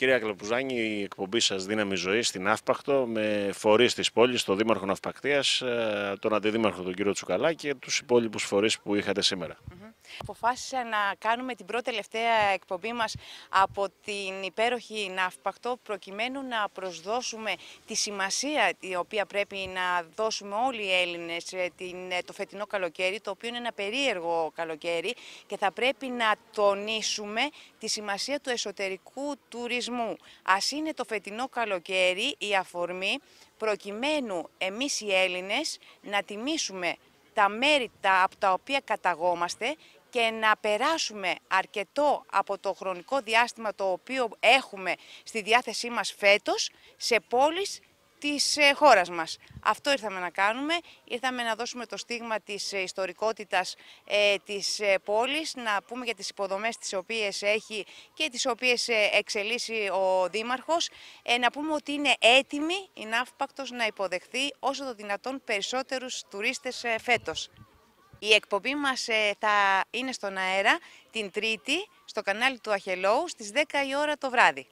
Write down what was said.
Κύριε Ακλαπουζάνη, η εκπομπή σας Δύναμη Ζωή στην Αύπακτο με φορείς της πόλης, τον Δήμαρχο Ναυπακτίας, ε, τον Αντιδήμαρχο τον κύριο Τσουκαλάκη και τους υπόλοιπους φορείς που είχατε σήμερα. Αποφάσισα να κάνουμε την πρώτη τελευταία εκπομπή μας από την υπέροχη Ναύπακτο προκειμένου να προσδώσουμε τη σημασία η οποία πρέπει να δώσουμε όλοι οι Έλληνες ε, ε, το φετινό καλοκαίρι, το οποίο είναι ένα περίεργο καλοκαίρι και θα πρέπει να τονίσουμε τη σημασία του εσωτερικού τουρισμού. Ας είναι το φετινό καλοκαίρι η αφορμή προκειμένου εμείς οι Έλληνες να τιμήσουμε τα μέρη τα, από τα οποία καταγόμαστε και να περάσουμε αρκετό από το χρονικό διάστημα το οποίο έχουμε στη διάθεσή μας φέτος σε πόλεις της ε, χώρας μας. Αυτό ήρθαμε να κάνουμε, ήρθαμε να δώσουμε το στίγμα της ε, ιστορικότητας ε, της πόλης, να πούμε για τις υποδομές τις οποίες έχει και τις οποίες εξελίσσει ο Δήμαρχος, να πούμε ότι είναι έτοιμη η Ναύπακτος να υποδεχθεί όσο το δυνατόν περισσότερους τουρίστες φέτος. Η εκπομπή μας ε, θα είναι στον αέρα την Τρίτη στο κανάλι του Αχελόου στις 10 η ώρα το βράδυ.